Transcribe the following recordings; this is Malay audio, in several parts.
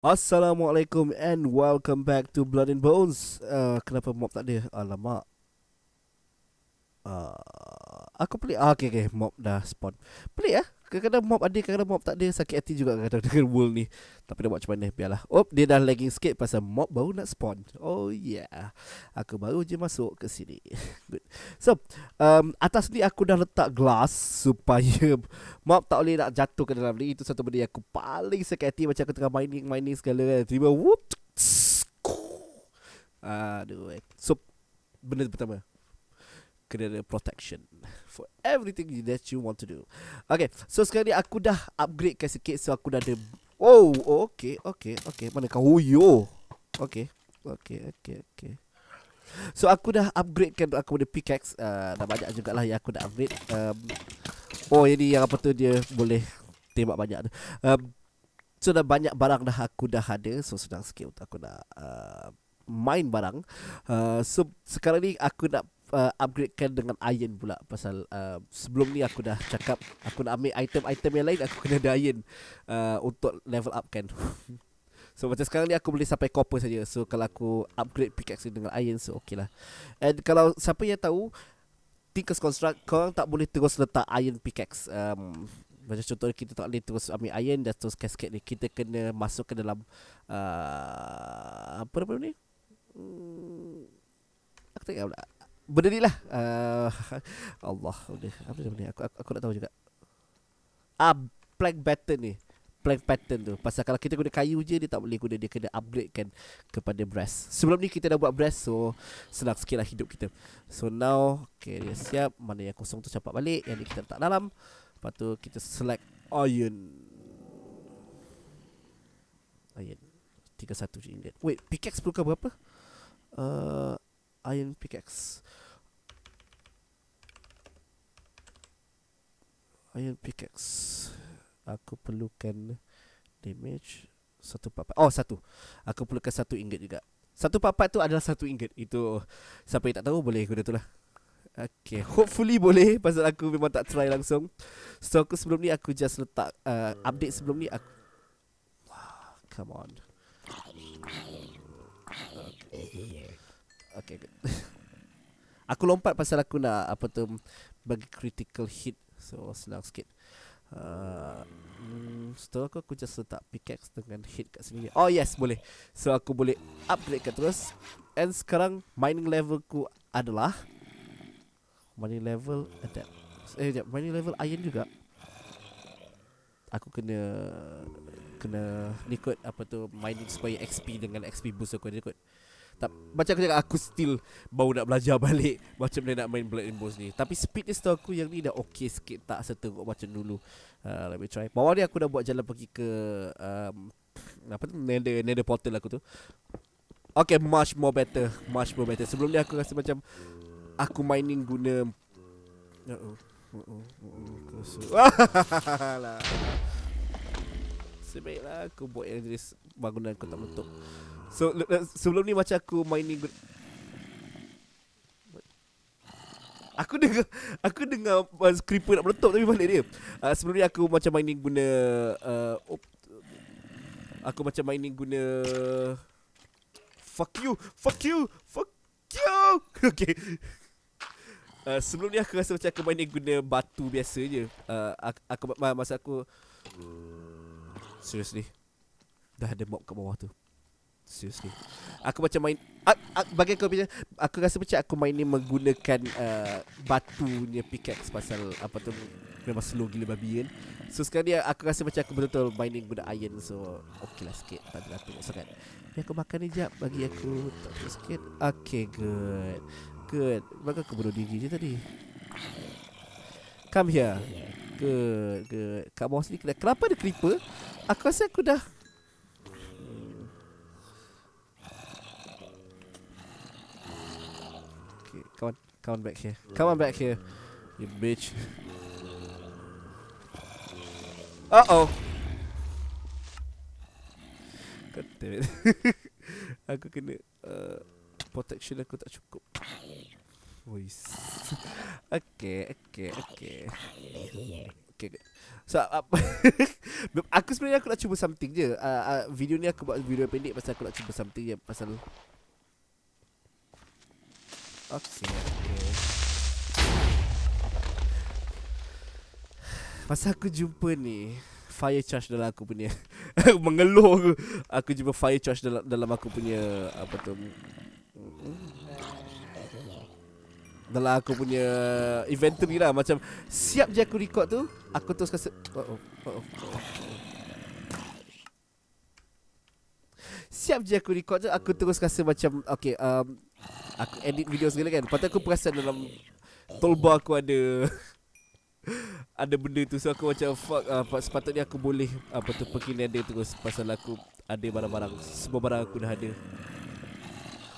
Assalamualaikum and welcome back to Blood and Bones. Uh, kenapa mop tak ada? Alamak. Uh, aku pelik. Ah, okay, okay. Mop dah spot. Pelik eh? Kadang-kadang mob ada Kadang-kadang mob tak ada Sakit hati juga kadang-kadang dengan wool ni Tapi dia buat macam mana Biarlah Oh dia dah lagging sikit Pasal mob baru nak spawn Oh yeah Aku baru je masuk ke sini Good So um, Atas ni aku dah letak glass Supaya Mob tak boleh nak jatuh ke dalam ni Itu satu benda yang aku paling sakit hati Macam aku tengah mining-mining segala kan Terima, tiba Aduh eh. So Benda pertama kena protection for everything that you want to do. Okay, so sekarang ni aku dah upgrade kan sikit so aku dah ada Oh, oh okay, okay, okay. Mana kau? Oh, yo. Okay. Okay, okay, okay. So aku dah upgrade kan aku ada pickaxe uh, dah banyak jugaklah yang aku dah upgrade. Um, oh, ini yang apa tu dia boleh tembak banyak tu. Um, so dah banyak barang dah aku dah ada so senang sikit untuk aku nak uh, main barang uh, so sekarang ni aku nak uh, upgradekan dengan iron pula pasal uh, sebelum ni aku dah cakap aku nak ambil item-item yang lain aku kena ada iron uh, untuk level up kan. so macam sekarang ni aku boleh sampai copper saja. So kalau aku upgrade pickaxe dengan iron so okeylah. And kalau siapa yang tahu Tinkers Construct Korang tak boleh terus letak iron pickaxe um, Macam contohnya kita tak boleh terus ambil iron Dan terus cascade ni Kita kena masuk ke dalam uh, Apa nama ni? Hmm, aku tak ingat pula berdirilah. Uh, ah, Allah, okay. apa nama ni? Aku, aku, aku, nak tahu juga. Ah, plank pattern ni. Plank pattern tu. Pasal kalau kita guna kayu je, dia tak boleh guna. Dia kena upgradekan kepada brass. Sebelum ni kita dah buat brass, so senang sikit lah hidup kita. So now, okay, dia siap. Mana yang kosong tu cepat balik. Yang ni kita letak dalam. Lepas tu kita select iron. Iron. 31 ringgit. Wait, pickaxe perlukan berapa? Uh, iron pickaxe. Iron pickaxe. Aku perlukan damage satu papat. Oh, satu. Aku perlukan satu ingot juga. Satu papat tu adalah satu ingot. Itu siapa yang tak tahu boleh guna tu lah. Okay, hopefully boleh pasal aku memang tak try langsung. So aku sebelum ni aku just letak uh, update sebelum ni aku Come on. Okay. Okay good Aku lompat pasal aku nak Apa tu Bagi critical hit So senang sikit uh, hmm, Setelah aku Aku just letak pickaxe Dengan hit kat sini Oh yes boleh So aku boleh Upgrade kat terus And sekarang Mining level ku adalah Mining level Adapt Eh sekejap Mining level iron juga Aku kena Kena Ni kot Apa tu Mining supaya XP Dengan XP boost aku Ni kot tak, Macam aku cakap Aku still bau nak belajar balik Macam mana nak main Black Rainbows ni Tapi speed ni setahu aku Yang ni dah okay sikit Tak seteruk macam dulu uh, Let me try Bawah ni aku dah buat jalan pergi ke um, Apa tu Nether, Nether portal aku tu Okay much more better Much more better Sebelum ni aku rasa macam Aku mining guna Uh-oh. Uh-oh. Uh-oh. Lah. Sebaiklah aku buat yang jenis bangunan kotak mentuk So sebelum ni macam aku mining Aku dengar aku dengar uh, creeper nak meletup tapi balik dia. Uh, sebelum ni aku macam mining guna uh, op- aku macam mining guna fuck you, fuck you, fuck you. okay. Uh, sebelum ni aku rasa macam aku mining guna batu biasa je. Uh, aku, aku masa aku seriously dah ada mob kat bawah tu seriously. Aku macam main bagi aku macam aku rasa macam aku main ni menggunakan uh, batunya pickaxe pasal apa tu memang slow gila babi kan. So sekarang ni aku rasa macam aku betul-betul mining guna iron so okay lah sikit tak ada tu sangat. Ni aku makan ni jap bagi aku tak sikit. Okay good. Good. Bagi aku bunuh diri je tadi. Come here. Good, good. Kat bawah sini kena. Kenapa ada creeper? Aku rasa aku dah Come on back here. Come on back here. You bitch. Uh oh. God damn it. aku kena uh, protection aku tak cukup. Voice. okay, okay, okay. Okay. So apa aku sebenarnya aku nak cuba something je. Uh, uh, video ni aku buat video pendek pasal aku nak cuba something je pasal Okay. Pasal aku jumpa ni fire charge dalam aku punya mengeluh aku. aku jumpa fire charge dalam dalam aku punya apa tu dalam aku punya inventory lah macam siap je aku record tu aku terus kasi uh-oh, uh-oh. Oh, oh. siap je aku record tu aku terus rasa macam okay um, aku edit video segala kan patut aku perasan dalam toolbar aku ada ada benda tu so aku macam fuck uh, sepatutnya aku boleh apa uh, tu pergi ni ada terus pasal aku ada barang-barang semua barang aku dah ada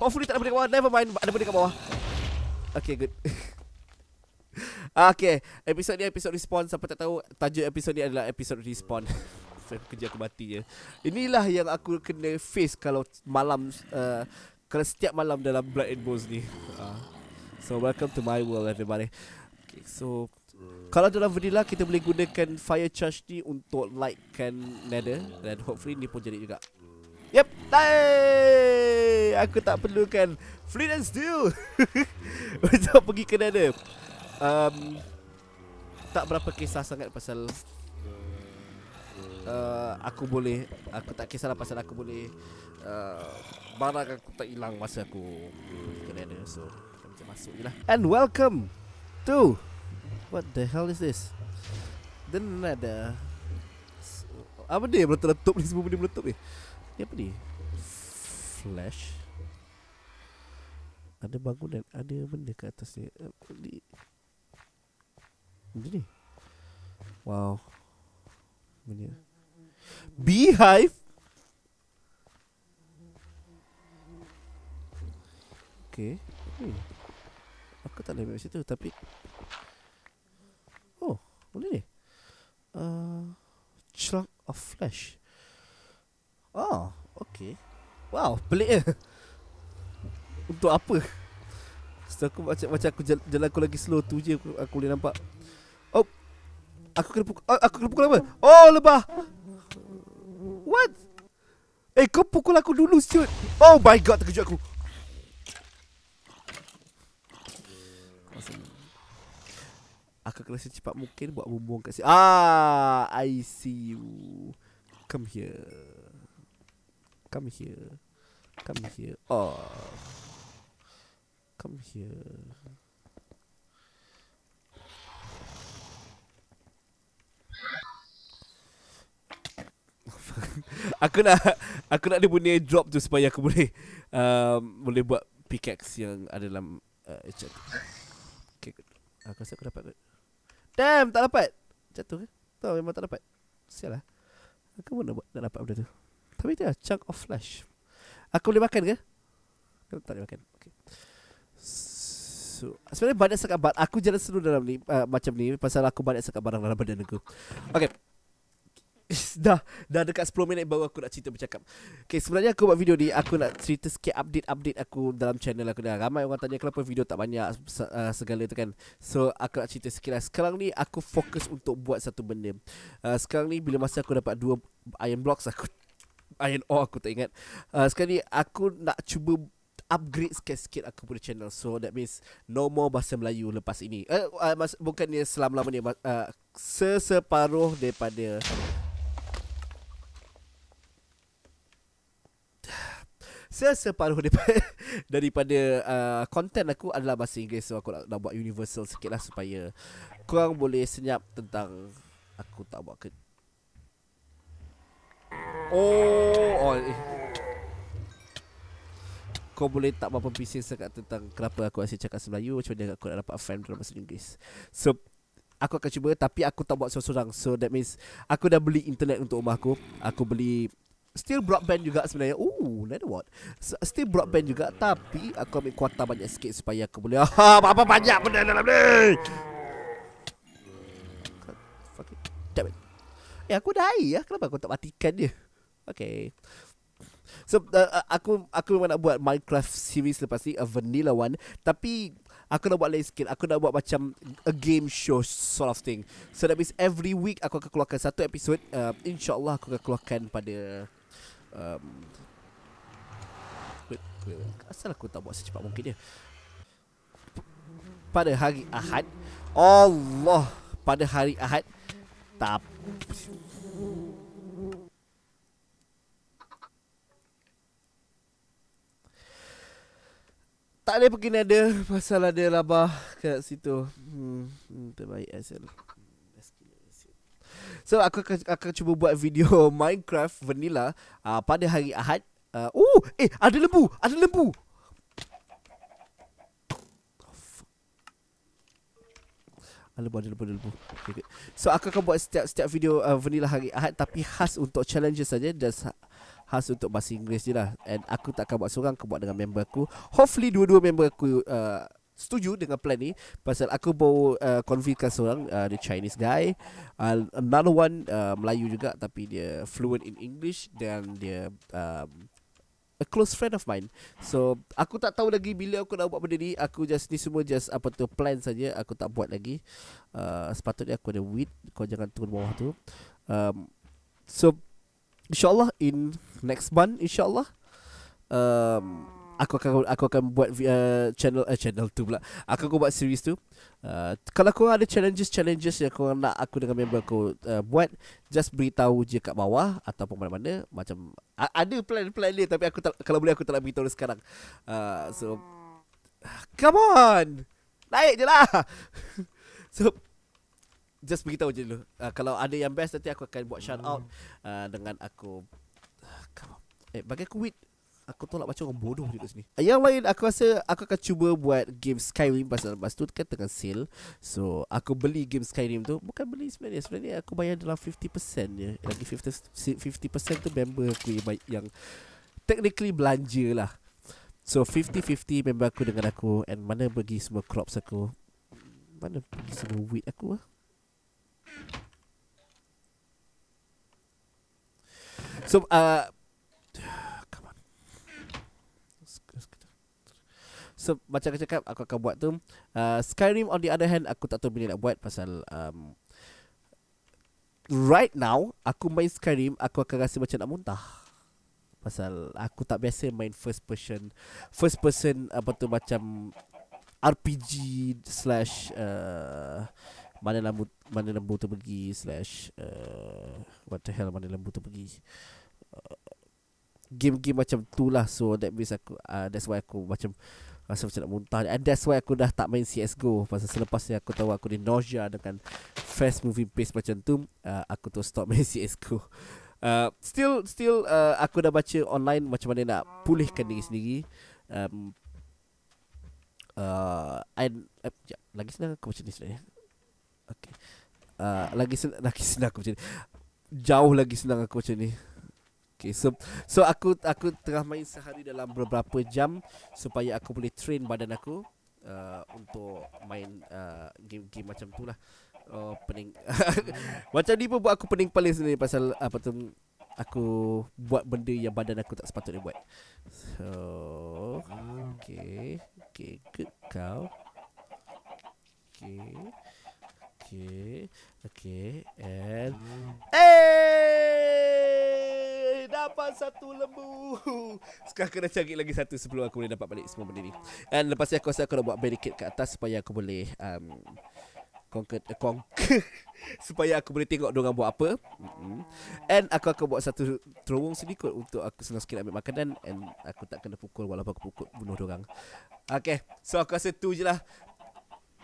hopefully tak ada benda kat bawah never mind ada benda kat bawah okay good ah, Okay Episod ni episod respawn Siapa tak tahu Tajuk episod ni adalah episod respon Kerja aku mati je Inilah yang aku kena face Kalau malam uh, Kalau setiap malam dalam Blood and Bones ni uh. So welcome to my world everybody Okay so kalau dalam vanilla kita boleh gunakan fire charge ni untuk lightkan nether dan hopefully ni pun jadi juga. Yep, tay. Aku tak perlukan flint and steel untuk pergi ke nether. Um, tak berapa kisah sangat pasal uh, aku boleh aku tak kisah lah pasal aku boleh uh, barang aku tak hilang masa aku pergi ke nether. So, kita masuk lah. And welcome to What the hell is this? Then ada apa dia meletup ni semua benda meletup ni. Ni apa ni? Flash. Ada bangunan, ada benda kat atas ni. Eh, ni. Benda ni. Wow. Benda. Beehive. Okay. Hmm. Aku tak boleh masuk situ tapi boleh ni? Uh, chunk of flesh. Oh, okay. Wow, pelik eh. Untuk apa? Setelah aku macam, macam aku jalan, jalan aku lagi slow tu je aku, aku boleh nampak. Oh, aku kena pukul. Oh, aku kena pukul apa? Oh, lebah. What? Eh, kau pukul aku dulu, Stuart. Oh my god, terkejut aku. Aku kena secepat mungkin buat bumbung kat sini. Ah, I see you. Come here. Come here. Come here. Oh. Come here. aku nak aku nak dia punya drop tu supaya aku boleh um, boleh buat pickaxe yang ada dalam uh, Okay, aku rasa aku dapat Damn tak dapat Jatuh ke Tak memang tak dapat Sial lah Aku pun nak, tak dapat benda tu Tapi dia lah, chunk of flesh Aku boleh makan ke Aku tak boleh makan okay. So, sebenarnya banyak sangat barang Aku jalan seluruh dalam ni uh, Macam ni Pasal aku banyak sangat barang dalam badan aku Okay dah dah dekat 10 minit baru aku nak cerita bercakap. Okay, sebenarnya aku buat video ni aku nak cerita sikit update-update aku dalam channel aku dah. Ramai orang tanya kenapa video tak banyak uh, segala tu kan. So aku nak cerita sikitlah. Sekarang ni aku fokus untuk buat satu benda. Uh, sekarang ni bila masa aku dapat dua iron blocks aku iron ore aku tak ingat. Uh, sekarang ni aku nak cuba upgrade sikit-sikit aku punya channel. So that means no more bahasa Melayu lepas ini. Eh uh, uh, mas- bukannya selama-lamanya uh, sesepuluh daripada Sesepaduh daripada, daripada uh, Konten aku adalah bahasa Inggeris So aku nak, nak buat universal sikit lah Supaya korang boleh senyap tentang Aku tak buat ke Oh, oh eh. Kau boleh tak berapa bising sangat tentang Kenapa aku asyik cakap bahasa Melayu Macam mana aku nak dapat fan dalam bahasa Inggeris So Aku akan cuba Tapi aku tak buat seorang-seorang So that means Aku dah beli internet untuk rumah aku Aku beli still broadband juga sebenarnya. Ooh, then what? Still broadband juga tapi aku ambil kuota banyak sikit supaya aku boleh. Ha, apa banyak benda dalam ni. Fuck it. Damn it. Eh, aku dah air lah. Kenapa aku tak matikan dia? Okay. So uh, uh, aku aku memang nak buat Minecraft series lepas ni a vanilla one tapi aku nak buat lain sikit aku nak buat macam a game show sort of thing so that means every week aku akan keluarkan satu episode uh, insyaallah aku akan keluarkan pada um, Asal aku tak buat secepat mungkin dia Pada hari Ahad Allah Pada hari Ahad Tak Tak ada pergi ada Masalah dia labah Kat situ hmm, hmm Terbaik asal So aku akan, akan cuba buat video Minecraft vanilla uh, pada hari Ahad. Uh, oh, eh ada lembu, ada lembu. Oh, ada lembu, ada lembu, ada lembu. So aku akan buat setiap setiap video uh, vanilla hari Ahad tapi khas untuk challenges saja dan ha-, khas untuk bahasa Inggeris je lah. And aku tak akan buat seorang, aku buat dengan member aku. Hopefully dua-dua member aku uh, setuju dengan plan ni pasal aku baru uh, convincekan seorang uh, the Chinese guy uh, another one uh, Melayu juga tapi dia fluent in English dan dia um, a close friend of mine so aku tak tahu lagi bila aku nak buat benda ni aku just ni semua just apa tu plan saja aku tak buat lagi uh, sepatutnya aku ada wit kau jangan turun bawah tu um, so insyaallah in next month insyaallah um, aku akan aku akan buat uh, channel uh, channel tu pula. Aku akan buat series tu. Uh, kalau kau ada challenges challenges yang kau nak aku dengan member kau uh, buat just beritahu je kat bawah ataupun mana-mana macam uh, ada plan-plan dia tapi aku tak, kalau boleh aku tak nak beritahu sekarang. Uh, so come on. Naik je lah. so just beritahu je dulu. Uh, kalau ada yang best nanti aku akan buat shout out uh, dengan aku uh, come Eh bagi aku wait Aku tolak macam orang bodoh juga sini ah, Yang lain aku rasa Aku akan cuba buat game Skyrim Pasal lepas tu kan tengah sale So aku beli game Skyrim tu Bukan beli sebenarnya Sebenarnya aku bayar dalam 50% je Lagi 50%, 50% tu member aku yang, Technically belanja lah So 50-50 member aku dengan aku And mana pergi semua crops aku Mana pergi semua wheat aku lah So uh, so, macam aku cakap aku akan buat tu uh, Skyrim on the other hand aku tak tahu bila nak buat pasal um, right now aku main Skyrim aku akan rasa macam nak muntah pasal aku tak biasa main first person first person apa tu macam RPG slash uh, mana lembu mana lembu tu pergi slash uh, what the hell mana lembu tu pergi uh, game-game macam tu lah so that means aku uh, that's why aku macam Rasa macam nak muntah And that's why aku dah tak main CSGO Pasal selepas ni aku tahu aku ni nausea Dengan fast moving pace macam tu uh, Aku tu stop main CSGO uh, Still still uh, aku dah baca online Macam mana nak pulihkan diri sendiri um, uh, and, uh, eh, jap, Lagi senang aku macam ni sebenarnya okay. uh, lagi, sen- lagi senang aku macam ni Jauh lagi senang aku macam ni Okay, so so aku aku tengah main sehari dalam beberapa jam supaya aku boleh train badan aku uh, untuk main uh, game-game macam tu lah. Oh, pening. macam ni pun buat aku pening paling sendiri pasal apa tu aku buat benda yang badan aku tak sepatutnya buat. So, okay. Okay, good kau. Okay. Okay. Okay. And... Hey! Yeay Dapat satu lembu Sekarang kena cari lagi satu Sebelum aku boleh dapat balik Semua benda ni And lepas ni aku rasa Aku nak buat barricade kat atas Supaya aku boleh um, Conquer, uh, conquer. Supaya aku boleh tengok Diorang buat apa mm-hmm. And aku akan buat Satu terowong sedikit Untuk aku senang sikit Ambil makanan And aku tak kena pukul Walaupun aku pukul Bunuh diorang Okay So aku rasa tu je lah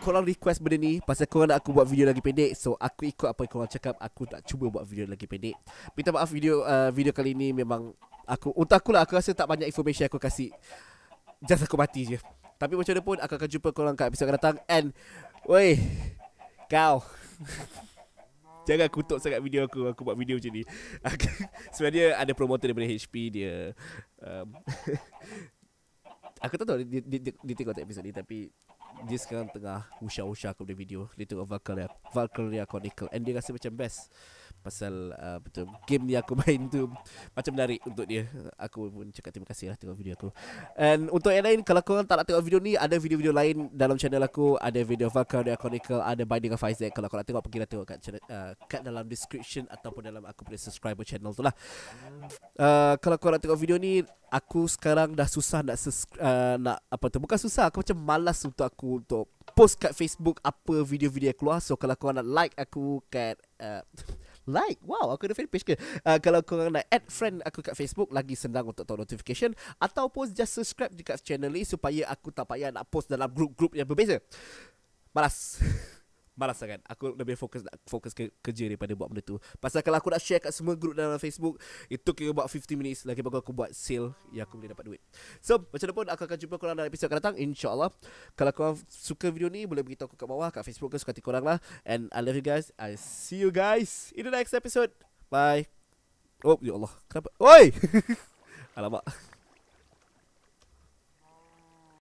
korang request benda ni Pasal korang nak aku buat video lagi pendek So aku ikut apa yang korang cakap Aku tak cuba buat video lagi pendek Minta maaf video uh, video kali ni memang aku Untuk lah aku rasa tak banyak information aku kasih Just aku mati je Tapi macam mana pun aku akan jumpa korang kat episod akan datang And Woi Kau Jangan kutuk sangat video aku Aku buat video macam ni Sebenarnya ada promoter daripada HP Dia um, Aku tak tahu dia, dia, dia, dia tengok tak episode ni Tapi dia sekarang tengah usha-usha aku punya video. Dia tengok Valkyria. Valkyria Chronicle. And dia rasa macam best pasal uh, betul game yang aku main tu macam menarik untuk dia aku pun cakap terima kasih lah tengok video aku and untuk yang lain kalau korang tak nak tengok video ni ada video-video lain dalam channel aku ada video Valkyrie Chronicle ada Binding of Isaac kalau korang tengok pergi lah tengok kat, channel, uh, kat dalam description ataupun dalam aku punya subscriber channel tu lah uh, kalau korang tengok video ni aku sekarang dah susah nak subscribe uh, nak apa tu bukan susah aku macam malas untuk aku untuk post kat Facebook apa video-video yang keluar so kalau korang nak like aku kat uh, like Wow aku ada fanpage ke uh, Kalau kau nak add friend aku kat Facebook Lagi senang untuk tahu notification post. just subscribe dekat channel ni Supaya aku tak payah nak post dalam group-group yang berbeza Malas Malas sangat kan. Aku lebih fokus Nak fokus ke kerja Daripada buat benda tu Pasal kalau aku nak share Kat semua grup dalam Facebook Itu kira buat 50 minutes Lagi bagus aku buat sale Yang aku boleh dapat duit So macam mana pun Aku akan jumpa korang Dalam episod akan datang InsyaAllah Kalau korang suka video ni Boleh beritahu aku kat bawah Kat Facebook ke Suka hati korang lah And I love you guys I see you guys In the next episode Bye Oh ya Allah Kenapa Oi Alamak